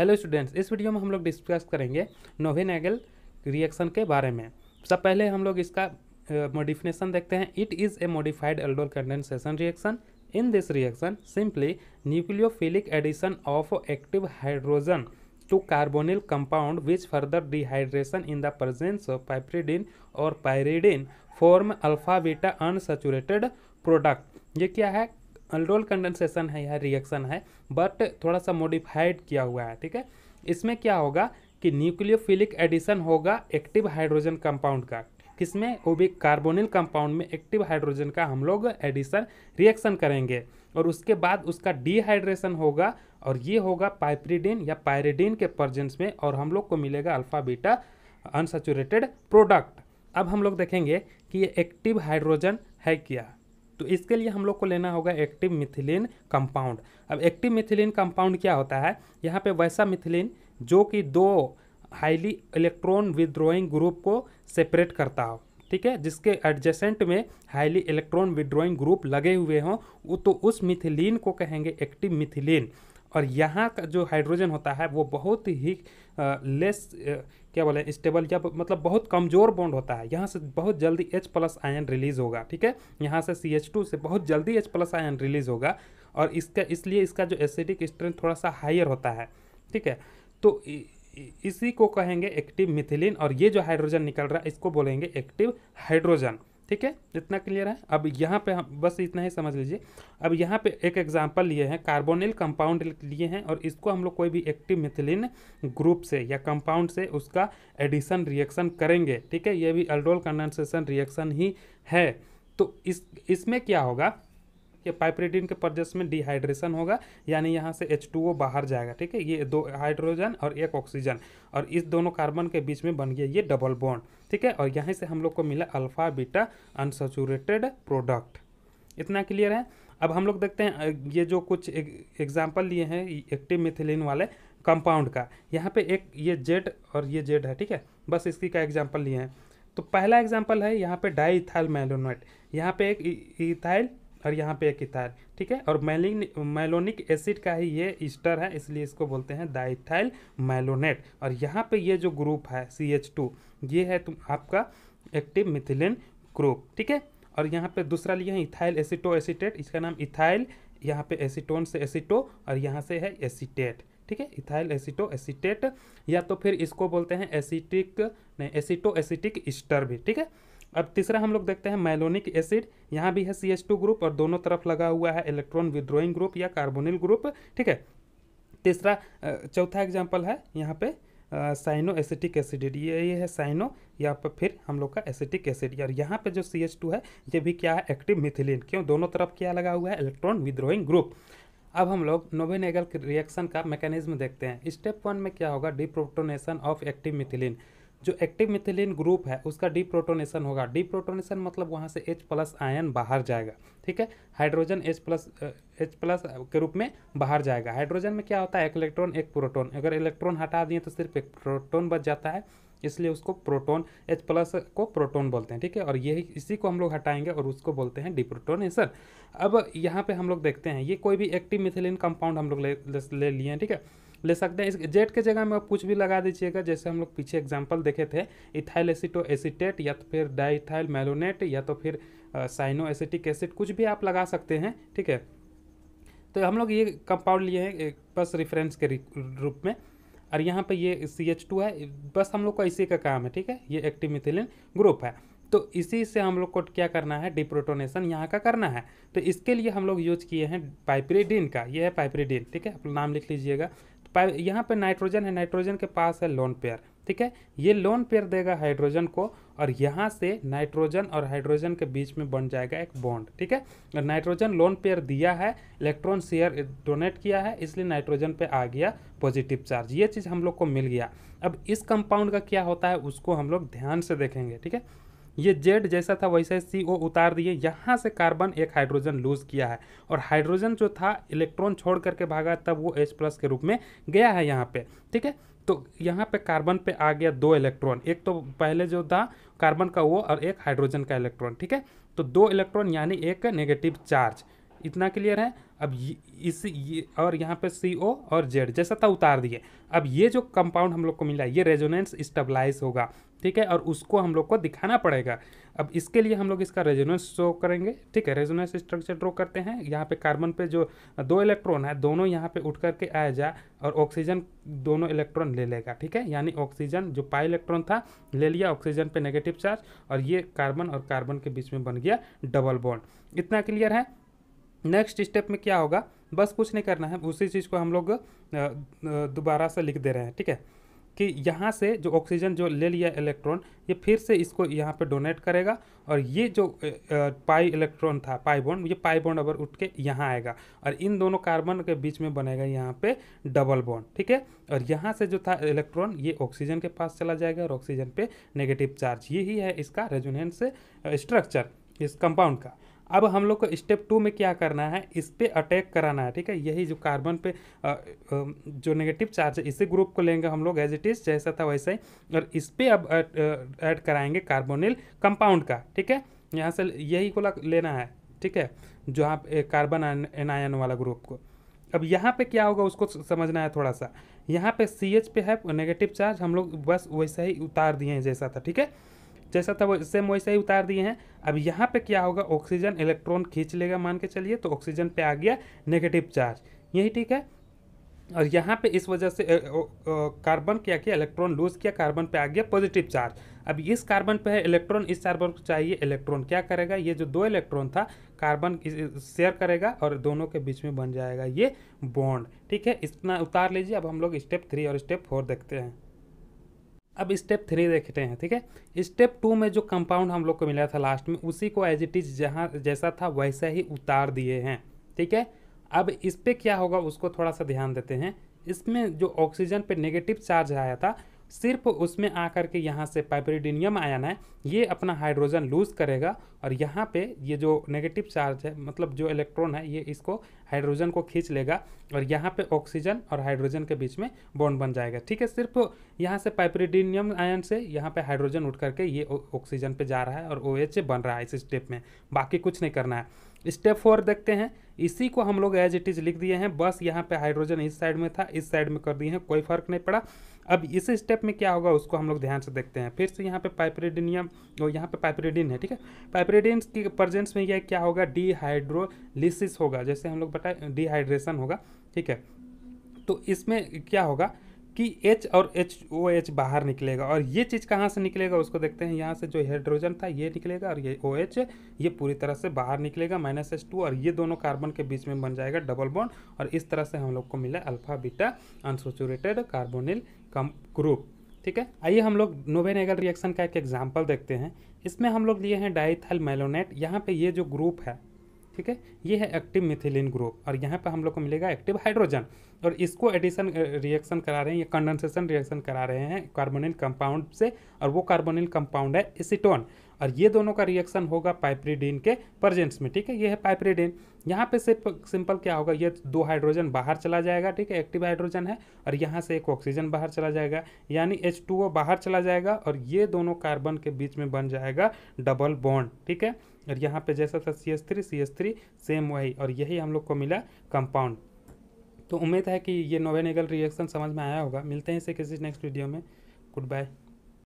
hello students इस video में हम लोग डिस्कस करेंगे नोवेन एगल रिएक्शन के बारे में सब पहले हम लोग इसका मॉडिफिनेशन uh, देखते हैं it is a modified aldol condensation reaction in this reaction simply nucleophilic addition of active hydrogen to carbonyl compound which further dehydration in the presence of piperidine और pyridine form alpha beta unsaturated product ये क्या है unroll condensation है या reaction है but थोड़ा सा modified किया हुआ है ठीक है इसमें क्या होगा कि न्यूक्लियोफिलिक एडिशन होगा एक्टिव हाइड्रोजन कंपाउंड का किसमें वो भी कार्बोनिल कंपाउंड में एक्टिव हाइड्रोजन का हम लोग एडिशन रिएक्शन करेंगे और उसके बाद उसका डिहाइड्रेशन होगा और ये होगा पाइप्रीडीन या पायरेडिन के प्रजेंस में और हम लोग को मिलेगा अल्फा बीटा अनसेचुरेटेड प्रोडक्ट अब हम लोग देखेंगे कि ये एक्टिव हाइड्रोजन है क्या तो इसके लिए हम लोग को लेना होगा एक्टिव मिथिलिन कंपाउंड अब एक्टिव मिथिलिन कंपाउंड क्या होता है यहाँ पे वैसा मिथिलिन जो कि दो हाईली इलेक्ट्रॉन विद्रोइंग ग्रुप को सेपरेट करता हो ठीक है जिसके एडजेसेंट में हाईली इलेक्ट्रॉन विड्रॉइंग ग्रुप लगे हुए हों तो उस मिथिलीन को कहेंगे एक्टिव मिथिलीन और यहाँ का जो हाइड्रोजन होता है वो बहुत ही आ, लेस आ, क्या बोले स्टेबल या मतलब बहुत कमज़ोर बॉन्ड होता है यहाँ से बहुत जल्दी H प्लस आयन रिलीज़ होगा ठीक है यहाँ से सी एच टू से बहुत जल्दी H प्लस आयन रिलीज़ होगा और इसका इसलिए इसका जो एसिडिक स्ट्रेंथ थोड़ा सा हायर होता है ठीक है तो इ, इसी को कहेंगे एक्टिव मिथिलिन और ये जो हाइड्रोजन निकल रहा है इसको बोलेंगे एक्टिव हाइड्रोजन ठीक है इतना क्लियर है अब यहाँ पे हम बस इतना ही समझ लीजिए अब यहाँ पे एक एग्जांपल लिए हैं कार्बोनिल कंपाउंड लिए हैं और इसको हम लोग कोई भी एक्टिव मिथिलिन ग्रुप से या कंपाउंड से उसका एडिशन रिएक्शन करेंगे ठीक है ये भी अल्डोल कंडेंसेशन रिएक्शन ही है तो इस इसमें क्या होगा ये पाइपरेडिन के प्रजेस में डिहाइड्रेशन होगा यानी यहाँ से एच बाहर जाएगा ठीक है ये दो हाइड्रोजन और एक ऑक्सीजन और इस दोनों कार्बन के बीच में बन गया ये डबल बॉन्ड ठीक है और यहीं से हम लोग को मिला अल्फा बीटा अनसेचुरेटेड प्रोडक्ट इतना क्लियर है अब हम लोग देखते हैं ये जो कुछ एग्जाम्पल लिए हैं एक्टिव मिथिलिन वाले कंपाउंड का यहाँ पे एक ये जेड और ये जेड है ठीक है बस इसकी का एग्जाम्पल लिए हैं तो पहला एग्जाम्पल है यहाँ पे डाई इथाइल मेलोनाइट यहाँ पे एक इथाइल e, और यहाँ पे एक इथाइल ठीक है और मैलिन मैलोनिक एसिड का ही ये ईस्टर है इसलिए इसको बोलते हैं दाइथाइल मैलोनेट और यहाँ पे ये जो ग्रुप है सी एच टू ये है तुम आपका एक्टिव मिथिलिन ग्रुप ठीक है और यहाँ पे दूसरा लिया है इथाइल एसिटो एसिटेट इसका नाम इथाइल यहाँ पे एसिटोन से एसिटो और यहाँ से है एसिटेट ठीक है इथाइल एसिटो एसिटेट या तो फिर इसको बोलते हैं एसिटिक नहीं एसिटो एसिटिक ईस्टर भी ठीक है अब तीसरा हम लोग देखते हैं मैलोनिक एसिड यहाँ भी है सी टू ग्रुप और दोनों तरफ लगा हुआ है इलेक्ट्रॉन विद्रोइंग ग्रुप या कार्बोनिल ग्रुप ठीक है तीसरा चौथा एग्जाम्पल है यहाँ पे साइनो एसिटिक एसिड ये ये है साइनो या पर फिर हम लोग का एसिटिक एसिड और यहाँ पे जो सी एच टू है ये भी क्या है एक्टिव मिथिलिन क्यों दोनों तरफ क्या लगा हुआ है इलेक्ट्रॉन विद्रोइंग ग्रुप अब हम लोग नोवेनेगल रिएक्शन का मैकेनिज्म देखते हैं स्टेप वन में क्या होगा डिप्रोटोनेशन ऑफ एक्टिव मिथिलिन जो एक्टिव मिथिलिन ग्रुप है उसका डिप्रोटोनेशन होगा डिप्रोटोनेशन मतलब वहाँ से H प्लस आयन बाहर जाएगा ठीक है hydrogen H plus H plus के रूप में बाहर जाएगा हाइड्रोजन में क्या होता है एक इलेक्ट्रॉन एक प्रोटोन अगर इलेक्ट्रॉन हटा दिए तो सिर्फ एक प्रोटोन बच जाता है इसलिए उसको प्रोटोन एच प्लस को प्रोटोन बोलते हैं ठीक है और यही इसी को हम लोग हटाएंगे और उसको बोलते हैं डिप्रोटोनेशन अब यहाँ पे हम लोग देखते हैं ये कोई भी एक्टिव मिथिलिन कंपाउंड हम लोग ले, ले लिए हैं ठीक है ले सकते हैं इस जेट के जगह में आप कुछ भी लगा दीजिएगा जैसे हम लोग पीछे एग्जाम्पल देखे थे इथाइल एसिटो एसिटेट या तो फिर डाइथाइल मेलोनेट या तो फिर साइनो एसिटिक एसिड कुछ भी आप लगा सकते हैं ठीक है तो हम लोग ये कंपाउंड लिए हैं बस रेफरेंस के रूप में और यहाँ पे ये सी एच टू है बस हम लोग का इसी का काम है ठीक है ये एक्टिव मिथिलिन ग्रुप है तो इसी से हम लोग को क्या करना है डिप्रोटोनेशन यहाँ का करना है तो इसके लिए हम लोग यूज किए हैं पाइपरीडीन का ये है पाइपरीडीन ठीक है आप नाम लिख लीजिएगा यहाँ पे नाइट्रोजन है नाइट्रोजन के पास है लोन पेयर ठीक है ये लोन पेयर देगा हाइड्रोजन को और यहाँ से नाइट्रोजन और हाइड्रोजन के बीच में बन जाएगा एक बॉन्ड ठीक है और नाइट्रोजन लोन पेयर दिया है इलेक्ट्रॉन शेयर डोनेट किया है इसलिए नाइट्रोजन पे आ गया पॉजिटिव चार्ज ये चीज़ हम लोग को मिल गया अब इस कंपाउंड का क्या होता है उसको हम लोग ध्यान से देखेंगे ठीक है ये जेड जैसा था वैसा सी ओ उतार दिए यहाँ से कार्बन एक हाइड्रोजन लूज किया है और हाइड्रोजन जो था इलेक्ट्रॉन छोड़ करके भागा तब वो एच प्लस के रूप में गया है यहाँ पे ठीक है तो यहाँ पे कार्बन पे आ गया दो इलेक्ट्रॉन एक तो पहले जो था कार्बन का वो और एक हाइड्रोजन का इलेक्ट्रॉन ठीक है तो दो इलेक्ट्रॉन यानी एक नेगेटिव चार्ज इतना क्लियर है अब ये इस ये और यहाँ पे सी ओ और जेड जैसा था उतार दिए अब ये जो कंपाउंड हम लोग को मिला ये रेजोनेंस स्टेबलाइज होगा ठीक है और उसको हम लोग को दिखाना पड़ेगा अब इसके लिए हम लोग इसका रेजोनेंस शो करेंगे ठीक है रेजोनेंस स्ट्रक्चर ड्रॉ करते हैं यहाँ पे कार्बन पे जो दो इलेक्ट्रॉन है दोनों यहाँ पे उठ करके आ जा और ऑक्सीजन दोनों इलेक्ट्रॉन ले लेगा ठीक है यानी ऑक्सीजन जो पाई इलेक्ट्रॉन था ले लिया ऑक्सीजन पे नेगेटिव चार्ज और ये कार्बन और कार्बन के बीच में बन गया डबल बॉन्ड इतना क्लियर है नेक्स्ट स्टेप में क्या होगा बस कुछ नहीं करना है उसी चीज़ को हम लोग दोबारा से लिख दे रहे हैं ठीक है कि यहाँ से जो ऑक्सीजन जो ले लिया इलेक्ट्रॉन ये फिर से इसको यहाँ पे डोनेट करेगा और ये जो पाई इलेक्ट्रॉन था पाई बॉन्ड ये पाई बॉन्ड अगर उठ के यहाँ आएगा और इन दोनों कार्बन के बीच में बनेगा यहाँ पे डबल बॉन्ड ठीक है और यहाँ से जो था इलेक्ट्रॉन ये ऑक्सीजन के पास चला जाएगा और ऑक्सीजन पे नेगेटिव चार्ज यही है इसका रेजुनेंस स्ट्रक्चर इस कंपाउंड का अब हम लोग को स्टेप टू में क्या करना है इस पर अटैक कराना है ठीक है यही जो कार्बन पे जो नेगेटिव चार्ज है इसी ग्रुप को लेंगे हम लोग एज इट इज़ जैसा था वैसा ही और इस पर अब ऐड कराएंगे कार्बोनिल कंपाउंड का ठीक है यहाँ से यही को लेना है ठीक है जो आप कार्बन एनायन वाला ग्रुप को अब यहाँ पे क्या होगा उसको समझना है थोड़ा सा यहाँ पे सी एच पे है नेगेटिव चार्ज हम लोग बस वैसा ही उतार दिए हैं जैसा था ठीक है जैसा था वो सेम वैसे ही उतार दिए हैं अब यहाँ पे क्या होगा ऑक्सीजन इलेक्ट्रॉन खींच लेगा मान के चलिए तो ऑक्सीजन पे आ गया नेगेटिव चार्ज यही ठीक है और यहाँ पे इस वजह से कार्बन क्या किया इलेक्ट्रॉन लूज किया कार्बन पे आ गया पॉजिटिव चार्ज अब इस कार्बन पे है इलेक्ट्रॉन इस कार्बन को चाहिए इलेक्ट्रॉन क्या करेगा ये जो दो इलेक्ट्रॉन था कार्बन शेयर करेगा और दोनों के बीच में बन जाएगा ये बॉन्ड ठीक है इतना उतार लीजिए अब हम लोग स्टेप थ्री और स्टेप फोर देखते हैं अब स्टेप थ्री देखते हैं ठीक है स्टेप टू में जो कंपाउंड हम लोग को मिला था लास्ट में उसी को एज इट इज़ जहाँ जैसा था वैसा ही उतार दिए हैं ठीक है अब इस पर क्या होगा उसको थोड़ा सा ध्यान देते हैं इसमें जो ऑक्सीजन पे नेगेटिव चार्ज आया था सिर्फ उसमें आकर के यहाँ से पाइपरिडिनियम आयन है ये अपना हाइड्रोजन लूज़ करेगा और यहाँ पे ये जो नेगेटिव चार्ज है मतलब जो इलेक्ट्रॉन है ये इसको हाइड्रोजन को खींच लेगा और यहाँ पे ऑक्सीजन और हाइड्रोजन के बीच में बॉन्ड बन जाएगा ठीक है सिर्फ यहाँ से पाइपरिडिनियम आयन से यहाँ पे हाइड्रोजन उठ करके ये ऑक्सीजन पर जा रहा है और ओ OH बन रहा है इस स्टेप में बाकी कुछ नहीं करना है स्टेप फोर देखते हैं इसी को हम लोग एज इट इज़ लिख दिए हैं बस यहाँ पे हाइड्रोजन इस साइड में था इस साइड में कर दिए हैं कोई फर्क नहीं पड़ा अब इस स्टेप में क्या होगा उसको हम लोग ध्यान से देखते हैं फिर से यहाँ पे पाइपरेडिनियम और यहाँ पे पाइपरेडिन है ठीक है पाइपरेडिन की प्रजेंस में यह क्या होगा डिहाइड्रोलिसिस होगा जैसे हम लोग बताए डिहाइड्रेशन होगा ठीक है तो इसमें क्या होगा कि H और एच ओ एच बाहर निकलेगा और ये चीज़ कहाँ से निकलेगा उसको देखते हैं यहाँ से जो हाइड्रोजन था ये निकलेगा और ये ओ OH ये पूरी तरह से बाहर निकलेगा माइनस एच टू और ये दोनों कार्बन के बीच में बन जाएगा डबल बॉन्ड और इस तरह से हम लोग को मिला अल्फा बीटा अनसेचुरेटेड कार्बोनिल कम ग्रुप ठीक है आइए हम लोग नोवेनेगल रिएक्शन का एक एग्जाम्पल देखते हैं इसमें हम लोग लिए हैं डाइथल मेलोनेट यहाँ पर ये जो ग्रुप है ठीक है ये है एक्टिव मिथिलिन ग्रुप और यहाँ पर हम लोग को मिलेगा एक्टिव हाइड्रोजन और इसको एडिशन रिएक्शन करा रहे हैं ये कंडेंसेशन रिएक्शन करा रहे हैं कार्बोनिल कंपाउंड से और वो कार्बोनिल कंपाउंड है एसीटोन और ये दोनों का रिएक्शन होगा पाइप्रीडीन के प्रजेंस में ठीक है ये है पाइप्रीडीन यहाँ पे सिर्फ सिंपल क्या होगा ये दो हाइड्रोजन बाहर चला जाएगा ठीक है एक्टिव हाइड्रोजन है और यहाँ से एक ऑक्सीजन बाहर चला जाएगा यानी एच बाहर चला जाएगा और ये दोनों कार्बन के बीच में बन जाएगा डबल बॉन्ड ठीक है और यहाँ पे जैसा था C S three C S three same वही और यही हम लोग को मिला कंपाउंड तो उम्मीद है कि ये नोवेनेगल रिएक्शन समझ में आया होगा मिलते हैं इसे किसी नेक्स्ट वीडियो में गुड बाय